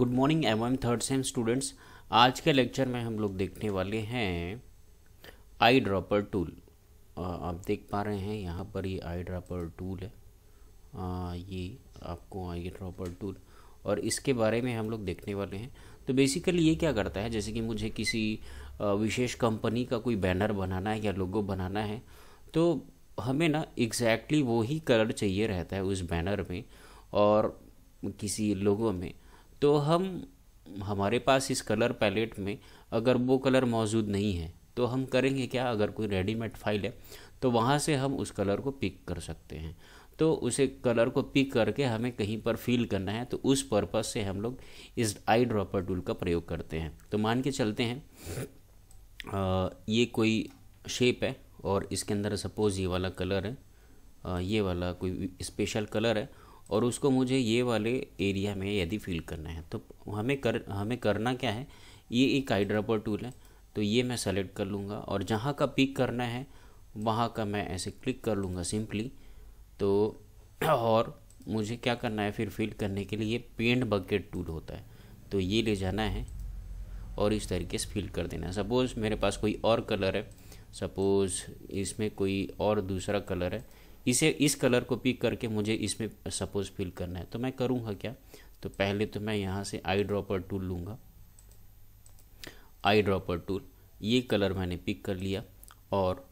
good morning M M third sem students आज के lecture में हम लोग देखने वाले हैं आई ड्रॉपर टूल आप देख पा रहे हैं यहाँ पर ये आई ड्रॉपर टूल है आ, ये आपको आई ड्रॉपर टूल और इसके बारे में हम लोग देखने वाले हैं तो बेसिकली ये क्या करता है जैसे कि मुझे किसी विशेष कंपनी का कोई बैनर बनाना है या लोगो बनाना है तो हमें ना एग्जैक्टली वो ही कलर चाहिए रहता है उस बैनर में और किसी लोगों में तो हम हमारे पास इस कलर पैलेट में अगर वो कलर मौजूद नहीं है तो हम करेंगे क्या अगर कोई रेडीमेड फाइल है तो वहाँ से हम उस कलर को पिक कर सकते हैं तो उसे कलर को पिक करके हमें कहीं पर फील करना है तो उस पर्पज़ से हम लोग इस आई ड्रॉपर टूल का प्रयोग करते हैं तो मान के चलते हैं आ, ये कोई शेप है और इसके अंदर सपोज़ ये वाला कलर है आ, ये वाला कोई स्पेशल कलर है और उसको मुझे ये वाले एरिया में यदि फिल करना है तो हमें कर हमें करना क्या है ये एक आई टूल है तो ये मैं सेलेक्ट कर लूँगा और जहाँ का पिक करना है वहाँ का मैं ऐसे क्लिक कर लूँगा सिंपली तो और मुझे क्या करना है फिर फिल करने के लिए पेंट बकेट टूल होता है तो ये ले जाना है और इस तरीके से फिल कर देना है सपोज़ मेरे पास कोई और कलर है सपोज़ इसमें कोई और दूसरा कलर है इसे इस कलर को पिक करके मुझे इसमें सपोज फिल करना है तो मैं करूँगा क्या तो पहले तो मैं यहाँ से आई ड्रॉपर टूल लूँगा आई ड्रॉपर टूल ये कलर मैंने पिक कर लिया और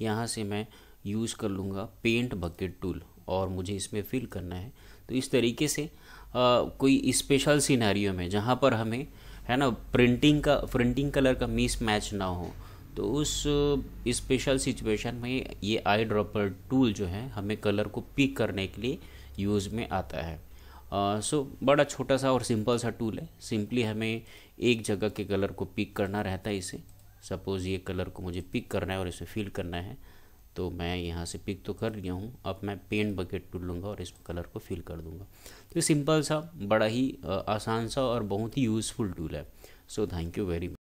यहाँ से मैं यूज़ कर लूँगा पेंट बकेट टूल और मुझे इसमें फिल करना है तो इस तरीके से आ, कोई स्पेशल सिनेरियो में जहाँ पर हमें है ना प्रिंटिंग का प्रिंटिंग कलर का मिस मैच ना हो तो उस स्पेशल uh, सिचुएशन में ये आई ड्रॉपर टूल जो है हमें कलर को पिक करने के लिए यूज़ में आता है सो uh, so, बड़ा छोटा सा और सिंपल सा टूल है सिंपली हमें एक जगह के कलर को पिक करना रहता है इसे सपोज़ ये कलर को मुझे पिक करना है और इसे फिल करना है तो मैं यहाँ से पिक तो कर लिया हूँ अब मैं पेंट बकेट टूल लूँगा और इस कलर को फिल कर दूँगा तो सिंपल सा बड़ा ही uh, आसान सा और बहुत ही यूज़फुल टूल है so thank you very much